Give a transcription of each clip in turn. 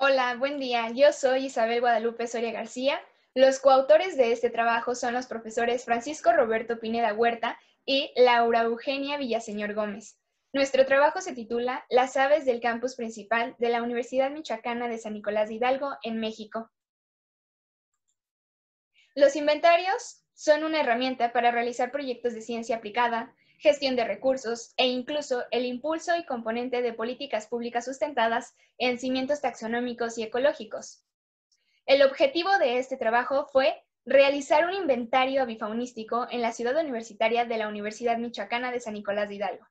Hola, buen día. Yo soy Isabel Guadalupe Soria García. Los coautores de este trabajo son los profesores Francisco Roberto Pineda Huerta y Laura Eugenia Villaseñor Gómez. Nuestro trabajo se titula Las aves del campus principal de la Universidad Michoacana de San Nicolás de Hidalgo en México. Los inventarios son una herramienta para realizar proyectos de ciencia aplicada, gestión de recursos e incluso el impulso y componente de políticas públicas sustentadas en cimientos taxonómicos y ecológicos. El objetivo de este trabajo fue realizar un inventario avifaunístico en la ciudad universitaria de la Universidad Michoacana de San Nicolás de Hidalgo.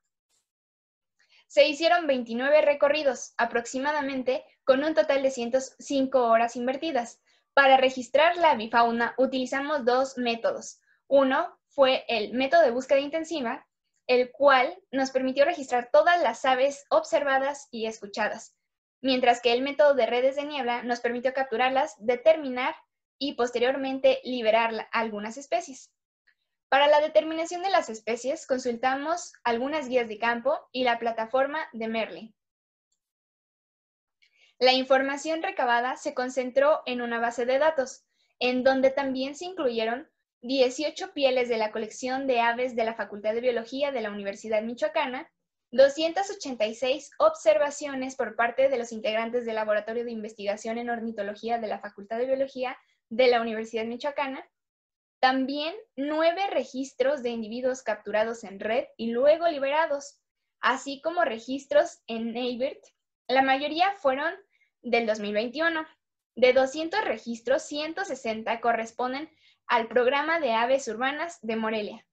Se hicieron 29 recorridos aproximadamente con un total de 105 horas invertidas. Para registrar la avifauna utilizamos dos métodos. Uno fue el método de búsqueda intensiva el cual nos permitió registrar todas las aves observadas y escuchadas, mientras que el método de redes de niebla nos permitió capturarlas, determinar y posteriormente liberar algunas especies. Para la determinación de las especies consultamos algunas guías de campo y la plataforma de Merlin. La información recabada se concentró en una base de datos, en donde también se incluyeron 18 pieles de la colección de aves de la Facultad de Biología de la Universidad Michoacana, 286 observaciones por parte de los integrantes del Laboratorio de Investigación en Ornitología de la Facultad de Biología de la Universidad Michoacana, también nueve registros de individuos capturados en red y luego liberados, así como registros en Neibert. La mayoría fueron del 2021. De 200 registros, 160 corresponden al programa de aves urbanas de Morelia.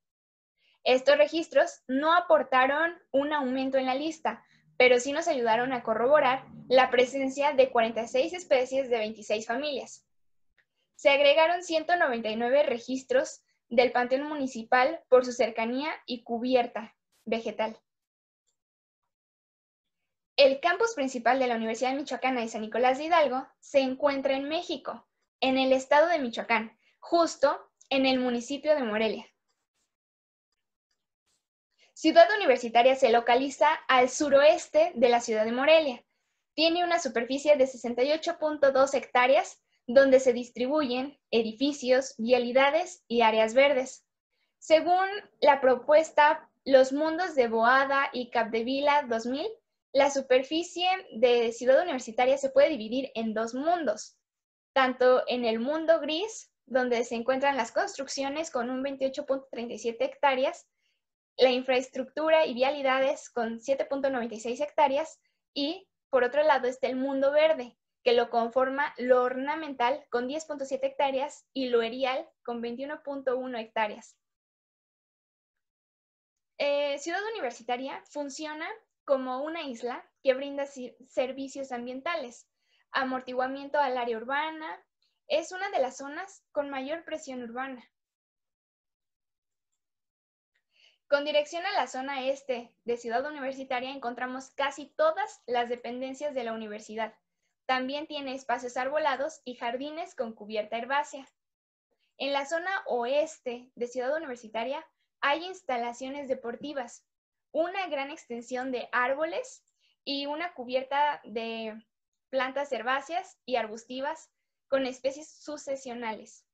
Estos registros no aportaron un aumento en la lista, pero sí nos ayudaron a corroborar la presencia de 46 especies de 26 familias. Se agregaron 199 registros del Panteón Municipal por su cercanía y cubierta vegetal. El campus principal de la Universidad Michoacana de San Nicolás de Hidalgo se encuentra en México, en el estado de Michoacán, justo en el municipio de Morelia. Ciudad Universitaria se localiza al suroeste de la ciudad de Morelia. Tiene una superficie de 68.2 hectáreas donde se distribuyen edificios, vialidades y áreas verdes. Según la propuesta Los Mundos de Boada y Capdevila 2000, la superficie de Ciudad Universitaria se puede dividir en dos mundos, tanto en el mundo gris donde se encuentran las construcciones con un 28.37 hectáreas, la infraestructura y vialidades con 7.96 hectáreas y, por otro lado, está el mundo verde, que lo conforma lo ornamental con 10.7 hectáreas y lo erial con 21.1 hectáreas. Eh, Ciudad Universitaria funciona como una isla que brinda servicios ambientales, amortiguamiento al área urbana, es una de las zonas con mayor presión urbana. Con dirección a la zona este de Ciudad Universitaria encontramos casi todas las dependencias de la universidad. También tiene espacios arbolados y jardines con cubierta herbácea. En la zona oeste de Ciudad Universitaria hay instalaciones deportivas, una gran extensión de árboles y una cubierta de plantas herbáceas y arbustivas con especies sucesionales.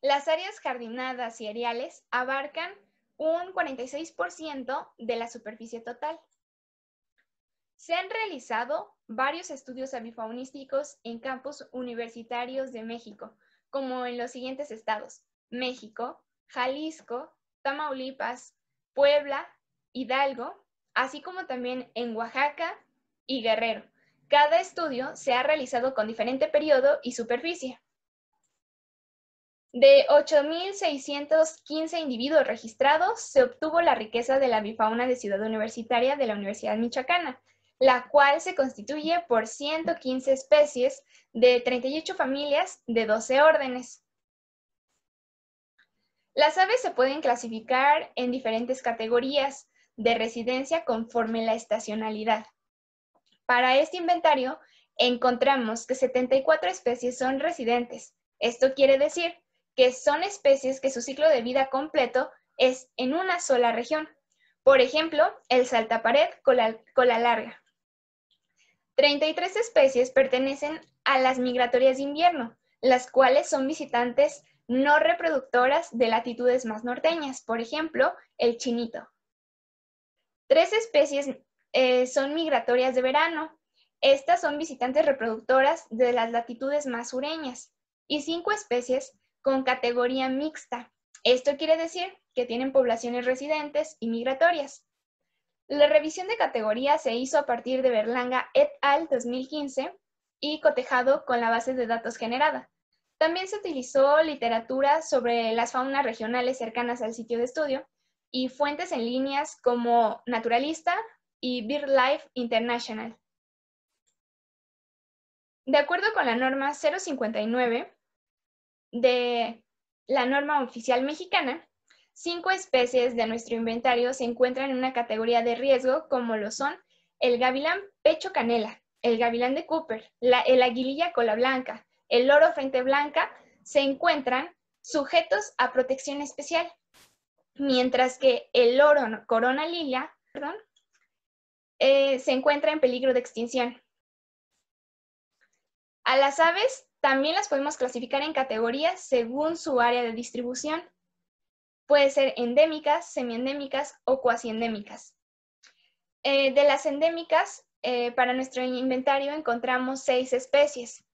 Las áreas jardinadas y areales abarcan un 46% de la superficie total. Se han realizado varios estudios avifaunísticos en campus universitarios de México, como en los siguientes estados, México, Jalisco, Tamaulipas, Puebla, Hidalgo, así como también en Oaxaca y Guerrero, cada estudio se ha realizado con diferente periodo y superficie. De 8.615 individuos registrados, se obtuvo la riqueza de la bifauna de Ciudad Universitaria de la Universidad Michoacana, la cual se constituye por 115 especies de 38 familias de 12 órdenes. Las aves se pueden clasificar en diferentes categorías de residencia conforme la estacionalidad. Para este inventario encontramos que 74 especies son residentes. Esto quiere decir que son especies que su ciclo de vida completo es en una sola región. Por ejemplo, el saltapared cola, cola larga. 33 especies pertenecen a las migratorias de invierno, las cuales son visitantes no reproductoras de latitudes más norteñas, por ejemplo, el chinito. Tres especies eh, son migratorias de verano. Estas son visitantes reproductoras de las latitudes más sureñas y cinco especies con categoría mixta. Esto quiere decir que tienen poblaciones residentes y migratorias. La revisión de categoría se hizo a partir de Berlanga et al. 2015 y cotejado con la base de datos generada. También se utilizó literatura sobre las faunas regionales cercanas al sitio de estudio y fuentes en líneas como Naturalista, y BirdLife International. De acuerdo con la norma 059 de la norma oficial mexicana, cinco especies de nuestro inventario se encuentran en una categoría de riesgo como lo son el gavilán pecho canela, el gavilán de Cooper, el aguililla cola blanca, el loro frente blanca, se encuentran sujetos a protección especial, mientras que el loro corona lila, perdón, eh, se encuentra en peligro de extinción. A las aves también las podemos clasificar en categorías según su área de distribución. Puede ser endémicas, semiendémicas o cuasiendémicas. endémicas eh, de las endémicas, eh, para nuestro inventario encontramos seis especies,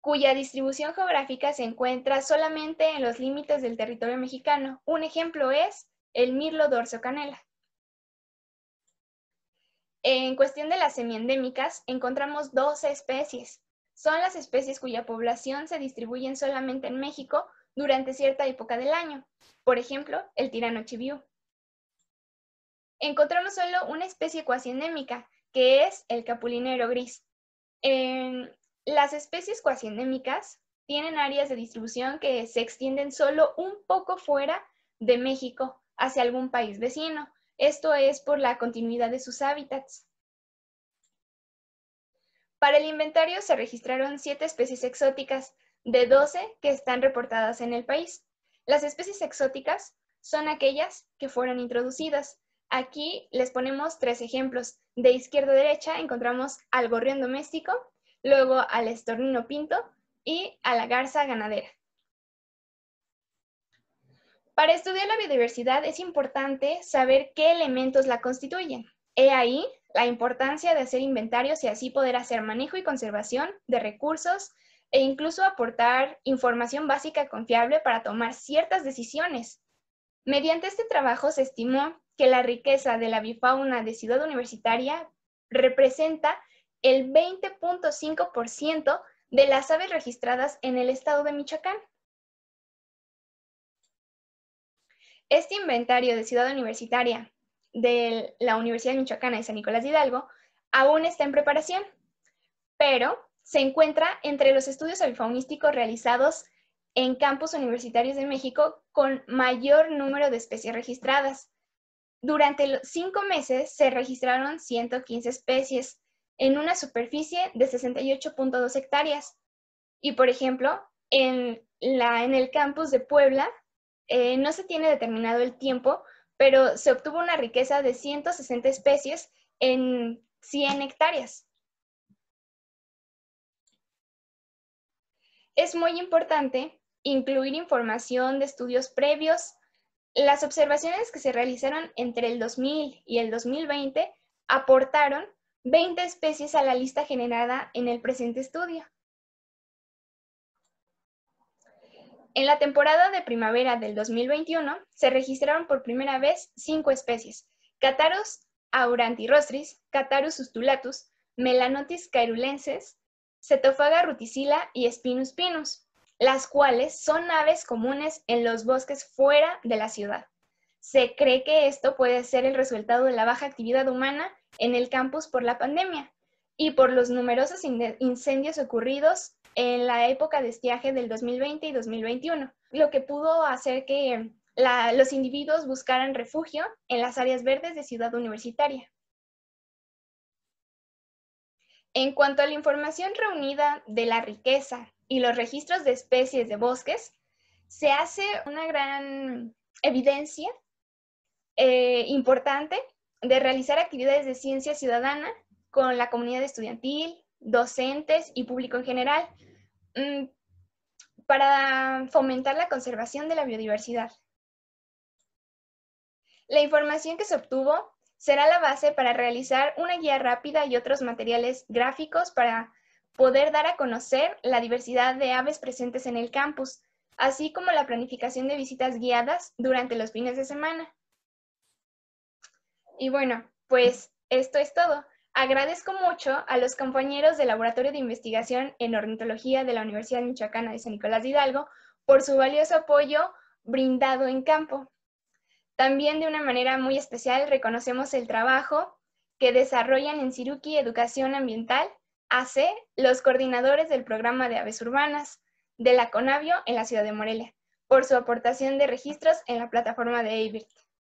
cuya distribución geográfica se encuentra solamente en los límites del territorio mexicano. Un ejemplo es el mirlo dorso canela. En cuestión de las semiendémicas, encontramos 12 especies. Son las especies cuya población se distribuye solamente en México durante cierta época del año, por ejemplo, el tirano chivi Encontramos solo una especie cuasi endémica, que es el capulinero gris. las especies cuasi endémicas tienen áreas de distribución que se extienden solo un poco fuera de México hacia algún país vecino, esto es por la continuidad de sus hábitats. Para el inventario se registraron siete especies exóticas, de 12 que están reportadas en el país. Las especies exóticas son aquellas que fueron introducidas. Aquí les ponemos tres ejemplos. De izquierda a derecha encontramos al gorrión doméstico, luego al estornino pinto y a la garza ganadera. Para estudiar la biodiversidad es importante saber qué elementos la constituyen. He ahí la importancia de hacer inventarios y así poder hacer manejo y conservación de recursos e incluso aportar información básica confiable para tomar ciertas decisiones. Mediante este trabajo se estimó que la riqueza de la bifauna de Ciudad Universitaria representa el 20.5% de las aves registradas en el estado de Michoacán. Este inventario de Ciudad Universitaria de la Universidad Michoacana de San Nicolás de Hidalgo aún está en preparación, pero se encuentra entre los estudios alfaunísticos realizados en campus universitarios de México con mayor número de especies registradas. Durante los cinco meses se registraron 115 especies en una superficie de 68.2 hectáreas. Y por ejemplo, en el campus de Puebla eh, no se tiene determinado el tiempo, pero se obtuvo una riqueza de 160 especies en 100 hectáreas. Es muy importante incluir información de estudios previos. Las observaciones que se realizaron entre el 2000 y el 2020 aportaron 20 especies a la lista generada en el presente estudio. En la temporada de primavera del 2021 se registraron por primera vez cinco especies: Catarus aurantirostris, Catarus ustulatus, Melanotis caerulenses, cetofaga ruticilla y Spinus pinus, las cuales son aves comunes en los bosques fuera de la ciudad. Se cree que esto puede ser el resultado de la baja actividad humana en el campus por la pandemia y por los numerosos incendios ocurridos en la época de estiaje del 2020 y 2021, lo que pudo hacer que los individuos buscaran refugio en las áreas verdes de Ciudad Universitaria. En cuanto a la información reunida de la riqueza y los registros de especies de bosques, se hace una gran evidencia eh, importante de realizar actividades de ciencia ciudadana con la comunidad estudiantil, docentes y público en general, Mm, para fomentar la conservación de la biodiversidad. La información que se obtuvo será la base para realizar una guía rápida y otros materiales gráficos para poder dar a conocer la diversidad de aves presentes en el campus, así como la planificación de visitas guiadas durante los fines de semana. Y bueno, pues esto es todo. Agradezco mucho a los compañeros del Laboratorio de Investigación en Ornitología de la Universidad Michoacana de San Nicolás de Hidalgo por su valioso apoyo brindado en campo. También de una manera muy especial reconocemos el trabajo que desarrollan en Ciruqui Educación Ambiental, AC, los coordinadores del programa de aves urbanas de la Conavio en la ciudad de Morelia, por su aportación de registros en la plataforma de EIBIRT.